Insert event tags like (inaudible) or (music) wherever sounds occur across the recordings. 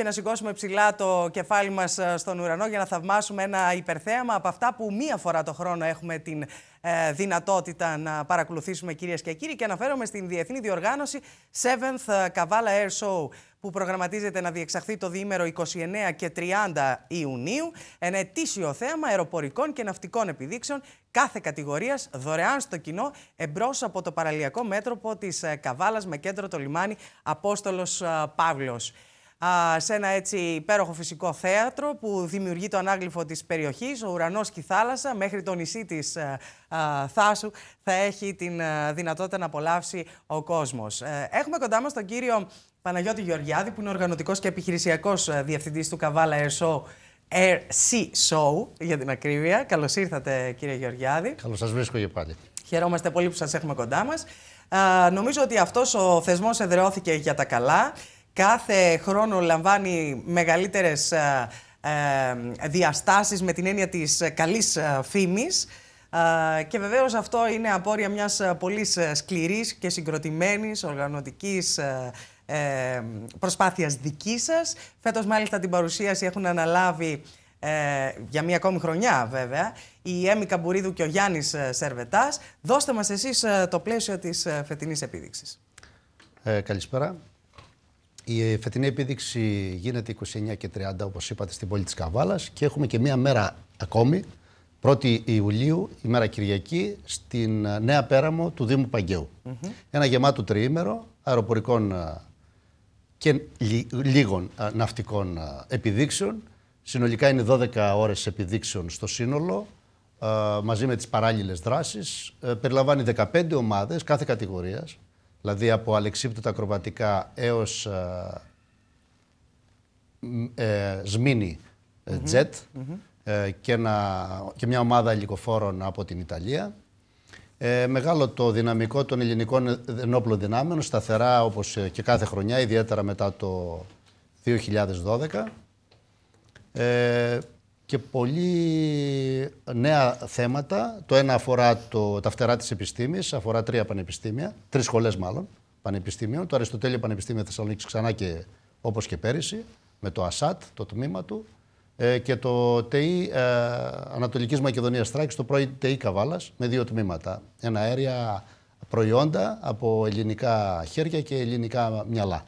και να σηκώσουμε ψηλά το κεφάλι μας ε, στον ουρανό για να θαυμάσουμε ένα υπερθέαμα από αυτά που μία φορά το χρόνο έχουμε την ε, δυνατότητα να παρακολουθήσουμε κυρίες και κύριοι και αναφέρομαι στην διεθνή διοργάνωση 7th Kavala Air Show που προγραμματίζεται να διεξαχθεί το διήμερο 29 και 30 Ιουνίου, ένα ετήσιο θέαμα αεροπορικών και ναυτικών επιδείξεων κάθε κατηγορίας δωρεάν στο κοινό εμπρός από το παραλιακό μέτροπο της ε, Καβάλας με κέντρο το λιμάνι Απόστολος Παύλο σε ένα έτσι υπέροχο φυσικό θέατρο που δημιουργεί το ανάγλυφο της περιοχής, ο ουρανός και η θάλασσα, μέχρι το νησί της ε, Θάσου θα έχει την ε, δυνατότητα να απολαύσει ο κόσμος. Ε, έχουμε κοντά μας τον κύριο Παναγιώτη Γεωργιάδη, που είναι οργανωτικός και επιχειρησιακός διευθυντής του Καβάλα Air Show, Air Sea Show, για την ακρίβεια. Καλώς ήρθατε κύριε Γεωργιάδη. Καλώς σας βρίσκω και πάλι. Χαιρόμαστε πολύ που σας έχουμε κοντά μας. νομίζω ότι αυτός ο θεσμός εδραιώθηκε για τα καλά κάθε χρόνο λαμβάνει μεγαλύτερες ε, ε, διαστάσεις με την έννοια της ε, καλής φήμης. Και βεβαίως αυτό είναι απόρρια μιας πολύ σκληρής και συγκροτημένης οργανωτικής προσπάθειας δικής σας. Φέτος μάλιστα την παρουσίαση έχουν αναλάβει για μία ακόμη χρονιά βέβαια, η Έμι Καμπουρίδου και ο Γιάννης Σερβετάς. Δώστε μας εσείς το πλαίσιο της φετινής επίδειξης. καλησπέρα. Η φετινή επίδειξη γίνεται 29 και 30, όπως είπατε, στην πόλη της Καβάλας και έχουμε και μία μέρα ακόμη, 1η Ιουλίου, ημέρα Κυριακή, στην ε, Νέα Πέραμο του Δήμου Παγκαίου. Ένα γεμάτο τριήμερο αεροπορικών ε, και λίγων ε, ναυτικών επιδείξεων. Συνολικά είναι 12 ώρες επιδείξεων στο σύνολο, μαζί με τις παράλληλες δράσεις. Περιλαμβάνει 15 ομάδες κάθε κατηγορίας, δηλαδή από αλεξίπτωτα ακροβατικά έως ε, ε, σμίνι ε, τζετ ε, και, μια ομάδα ελικοφόρων από την Ιταλία. Ε, μεγάλο το δυναμικό των ελληνικών ενόπλων δυνάμεων, σταθερά όπως ε, και κάθε χρονιά, ιδιαίτερα μετά το 2012. Ε, και πολύ νέα θέματα. Το ένα αφορά το, τα φτερά της επιστήμης, αφορά τρία πανεπιστήμια, τρεις σχολές μάλλον πανεπιστήμιων. Το Αριστοτέλειο Πανεπιστήμιο Θεσσαλονίκης ξανά και όπως και πέρυσι, με το ΑΣΑΤ, το τμήμα του, ε, και το ΤΕΙ ε, Ανατολικής Μακεδονίας Στράκης το πρώην ΤΕΙ Καβάλας, με δύο τμήματα. Ένα αέρια προϊόντα από ελληνικά χέρια και ελληνικά μυαλά.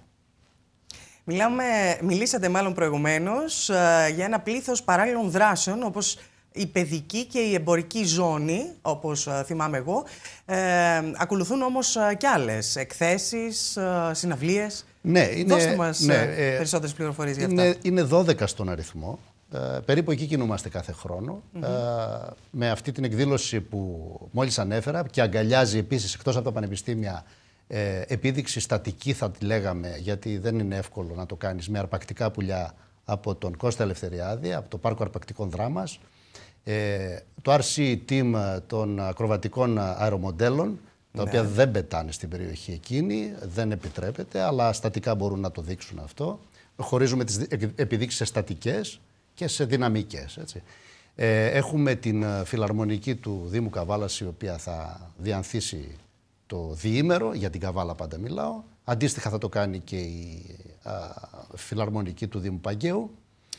Μιλάμε, μιλήσατε μάλλον προηγουμένως ε, για ένα πλήθος παράλληλων δράσεων όπως η παιδική και η εμπορική ζώνη, όπως ε, θυμάμαι εγώ. Ε, ακολουθούν όμως ε, και άλλες εκθέσεις, συναυλίες. Ναι, είναι, Δώστε μας ναι, ε, περισσότερες πληροφορίες για αυτά. Είναι, 12 στον αριθμό. περίπου εκεί κινούμαστε κάθε χρόνο. με αυτή την εκδήλωση που μόλις ανέφερα και αγκαλιάζει επίσης εκτός από τα πανεπιστήμια ε, επίδειξη στατική θα τη λέγαμε, γιατί δεν είναι εύκολο να το κάνεις με αρπακτικά πουλιά από τον Κώστα Ελευθεριάδη, από το Πάρκο Αρπακτικών Δράμας, ε, το RC team των ακροβατικών αερομοντέλων, τα ναι. οποία δεν πετάνε στην περιοχή εκείνη, δεν επιτρέπεται, αλλά στατικά μπορούν να το δείξουν αυτό. Χωρίζουμε τις επιδείξεις σε στατικές και σε δυναμικές. Έτσι. Ε, έχουμε την φιλαρμονική του Δήμου Καβάλας, η οποία θα διανθίσει το διήμερο, για την Καβάλα πάντα μιλάω. Αντίστοιχα θα το κάνει και η α, φιλαρμονική του Δήμου Παγκαίου.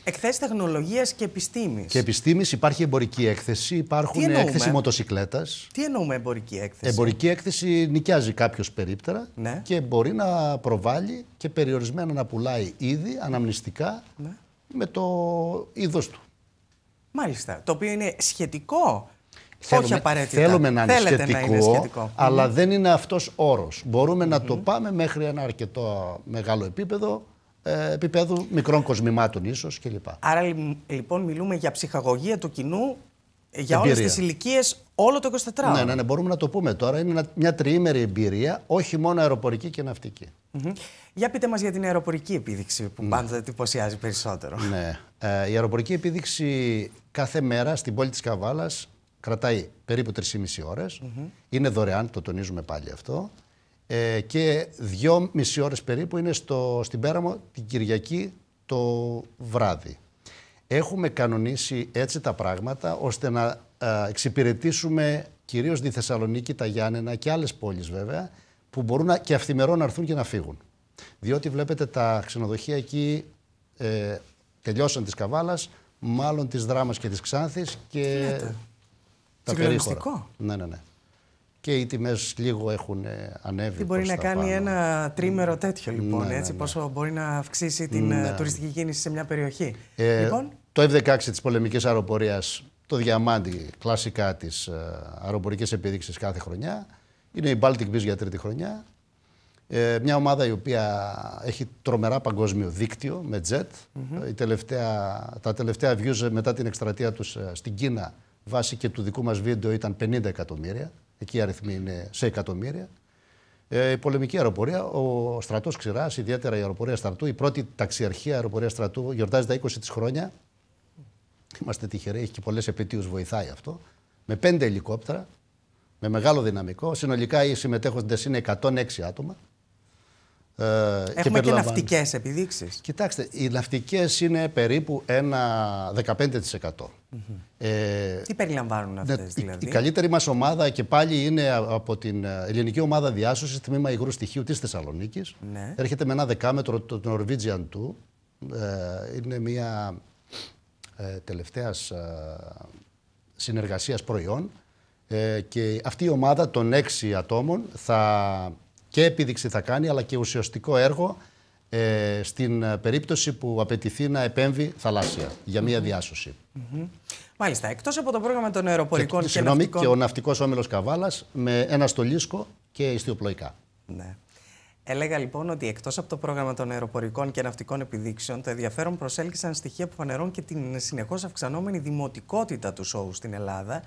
Εκθέσεις τεχνολογίας και επιστήμης. Και επιστήμης, υπάρχει εμπορική έκθεση, υπάρχουν έκθεση μοτοσυκλέτας. Τι εννοούμε εμπορική έκθεση. Εμπορική έκθεση νοικιάζει κάποιος περίπτερα ναι. και μπορεί να προβάλλει και περιορισμένα να πουλάει ήδη αναμνηστικά ναι. με το είδος του. Μάλιστα. Το οποίο είναι σχετικό Θέλουμε, Όχι απαραίτητα. Θέλουμε να είναι, σχετικό, να είναι σχετικό, αλλά δεν είναι αυτός όρος. Μπορούμε να το πάμε μέχρι ένα αρκετό μεγάλο επίπεδο, ε, επίπεδου μικρών κοσμημάτων ίσως κλπ. Άρα λοιπόν μιλούμε για ψυχαγωγία του κοινού ε, για όλες τις ηλικίες όλο το 24 ο Ναι, ναι, ναι, μπορούμε να το πούμε τώρα. Είναι μια τριήμερη εμπειρία, όχι μόνο αεροπορική και ναυτική. Mm Για πείτε μας για την αεροπορική επίδειξη που ναι. πάντα εντυπωσιάζει περισσότερο. Ναι. Ε, η αεροπορική επίδειξη κάθε μέρα στην πόλη της Καβάλας Κρατάει περίπου 3,5 ώρες. Είναι δωρεάν, το τονίζουμε πάλι αυτό. Ε, και 2,5 ώρες περίπου είναι στο, στην Πέραμο την Κυριακή το βράδυ. Έχουμε κανονίσει έτσι τα πράγματα ώστε να ε, εξυπηρετήσουμε κυρίως τη Θεσσαλονίκη, τα Γιάννενα και άλλες πόλεις βέβαια που μπορούν να, και αυθημερών να έρθουν και να φύγουν. Διότι βλέπετε τα ξενοδοχεία εκεί ε, τελειώσαν της Καβάλας, μάλλον της Δράμας και της Ξάνθης και Συγκλονιστικό. Ναι, ναι, ναι. Και οι τιμές λίγο έχουν ε, ανέβει. Τι μπορεί να κάνει ένα τρίμερο τέτοιο, ναι, λοιπόν. Ναι, έτσι, ναι. Πόσο μπορεί να αυξήσει την ναι. ε, τουριστική κίνηση σε μια περιοχή. Ε, λοιπόν. Το F-16 της πολεμικής αεροπορίας, το διαμάντι κλασικά της αεροπορική επίδειξη κάθε χρονιά. Είναι η Baltic Beach για τρίτη χρονιά. Ε, μια ομάδα η οποία έχει τρομερά παγκόσμιο δίκτυο με jet. τελευταία, τα τελευταία views μετά την εκστρατεία τους στην Κίνα βάσει και του δικού μας βίντεο ήταν 50 εκατομμύρια, εκεί οι αριθμοί είναι σε εκατομμύρια. Ε, η πολεμική αεροπορία, ο στρατός Ξηράς, ιδιαίτερα η αεροπορία στρατού, η πρώτη ταξιαρχία αεροπορία στρατού, γιορτάζει τα 20 της χρόνια. Είμαστε τυχεροί, έχει και πολλές επαιτίους, βοηθάει αυτό. Με πέντε ελικόπτερα, με μεγάλο δυναμικό. Συνολικά οι συμμετέχοντες είναι 106 άτομα. Ε, Έχουμε και, και ναυτικές επιδείξεις. Κοιτάξτε, οι ναυτικές είναι περίπου ένα 15%. Ε, Τι περιλαμβάνουν αυτέ, δηλαδή. Η, η καλύτερη μας ομάδα και πάλι είναι από την ε, ελληνική ομάδα διάσωσης, τμήμα υγρού στοιχείου της Θεσσαλονίκης. Ναι. Έρχεται με ένα δεκάμετρο το Norwegian 2. Ε, είναι μια ε, τελευταίας ε, συνεργασίας προϊόν. Ε, και αυτή η ομάδα των έξι ατόμων θα και επίδειξη θα κάνει, αλλά και ουσιαστικό έργο ε, στην ε, περίπτωση που απαιτηθεί να επέμβει θαλάσσια για μια διάσωση. Mm -hmm. Μάλιστα. Εκτός από το πρόγραμμα των αεροπορικών και, και συγγνώμη, ναυτικών... και ο ναυτικός όμιλος Καβάλας με ένα στολίσκο και ιστιοπλοϊκά. Ναι. Έλεγα λοιπόν ότι εκτός από το πρόγραμμα των αεροπορικών και ναυτικών επιδείξεων, το ενδιαφέρον προσέλκυσαν στοιχεία που φανερώνουν και την συνεχώς αυξανόμενη δημοτικότητα του σόου στην Ελλάδα,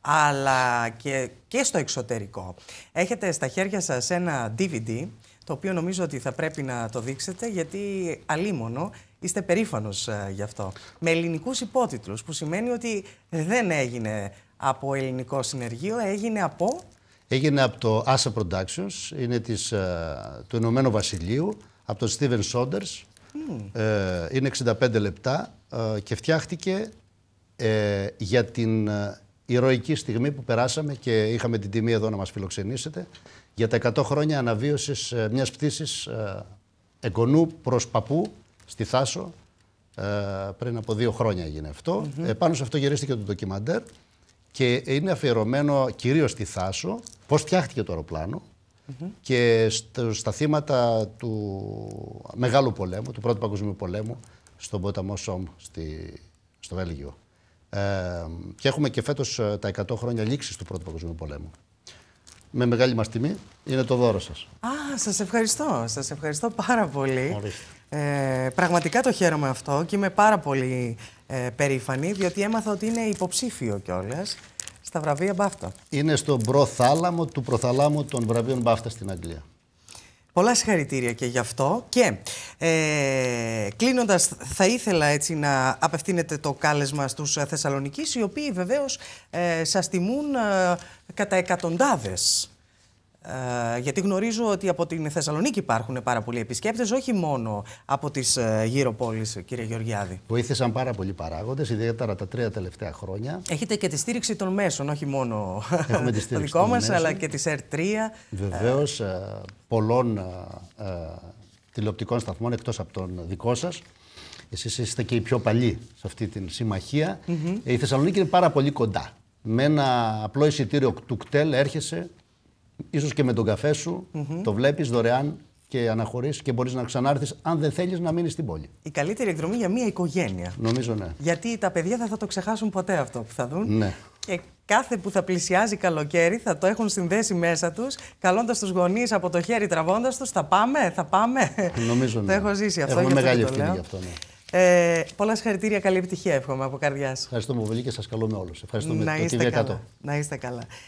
αλλά και, και στο εξωτερικό. Έχετε στα χέρια σας ένα DVD, το οποίο νομίζω ότι θα πρέπει να το δείξετε, γιατί αλίμονο είστε περήφανος ε, γι' αυτό. Με ελληνικούς υπότιτλους, που σημαίνει ότι δεν έγινε από ελληνικό συνεργείο, έγινε από... Έγινε από το Asa Productions, είναι της, ε, του Ηνωμένου Βασιλείου, από τον Steven Saunders. Ε, είναι 65 λεπτά και φτιάχτηκε για την ηρωική στιγμή που περάσαμε και είχαμε την τιμή εδώ να μας φιλοξενήσετε για τα 100 χρόνια αναβίωσης ε, μιας πτήσης ε, εγγονού προς παππού στη Θάσο ε, πριν από δύο χρόνια έγινε αυτό. Mm Πάνω σε αυτό γυρίστηκε το ντοκιμαντέρ και είναι αφιερωμένο κυρίως στη Θάσο πώς φτιάχτηκε το αεροπλάνο και στα θύματα του Μεγάλου Πολέμου, του Πρώτου Παγκοσμίου Πολέμου στον ποταμό Σόμ στη, στο Βέλγιο και έχουμε και φέτος ε, τα 100 χρόνια λήξης του Πρώτου Παγκοσμίου Πολέμου. Με μεγάλη μας τιμή είναι το δώρο σας. Α, σας ευχαριστώ. Σας ευχαριστώ πάρα πολύ. Ε, πραγματικά το χαίρομαι αυτό και είμαι πάρα πολύ ε, περήφανη, διότι έμαθα ότι είναι υποψήφιο κιόλας στα βραβεία Μπάφτα. Είναι στον προθάλαμο του προθάλαμου των βραβείων Μπάφτα στην Αγγλία. Πολλά συγχαρητήρια και γι' αυτό. Και ε, κλείνοντας, θα ήθελα έτσι να απευθύνετε το κάλεσμα στους ε, Θεσσαλονίκη, οι οποίοι βεβαίως ε, σας τιμούν ε, κατά εκατοντάδες. Ε, γιατί γνωρίζω ότι από την Θεσσαλονίκη υπάρχουν πάρα πολλοί επισκέπτες, όχι μόνο από τις ε, γύρω πόλεις, κύριε Γεωργιάδη. Βοήθησαν πάρα πολλοί παράγοντες, ιδιαίτερα τα τρία τελευταία χρόνια. Έχετε και τη στήριξη των μέσων, όχι μόνο (laughs) το δικό μας, αλλά και της ΕΡΤ3. Βεβαίως, ε, πολλών τηλεοπτικών σταθμών εκτός από τον δικό σας. Εσείς είστε και οι πιο παλιοί σε αυτή τη συμμαχία. Η Θεσσαλονίκη είναι πάρα πολύ κοντά. Με ένα απλό εισιτήριο του κτέλ έρχεσαι ίσως και με τον καφέ σου, το βλέπεις δωρεάν και αναχωρείς και μπορείς να ξανάρθεις αν δεν θέλεις να μείνεις στην πόλη. Η καλύτερη εκδρομή για μια οικογένεια. Νομίζω ναι. Γιατί τα παιδιά δεν θα το ξεχάσουν ποτέ αυτό που θα δουν. Ναι. Και κάθε που θα πλησιάζει καλοκαίρι θα το έχουν συνδέσει μέσα τους, καλώντας τους γονείς από το χέρι τραβώντας τους, θα πάμε, θα πάμε. Νομίζω ναι. το έχω ζήσει αυτό. Έχουμε μεγάλη ευκαιρία γι' αυτό, ναι. Ε, πολλά συγχαρητήρια, καλή επιτυχία εύχομαι από καρδιάς. Ευχαριστούμε πολύ και σας καλούμε όλους. Ευχαριστούμε. Να να είστε καλά.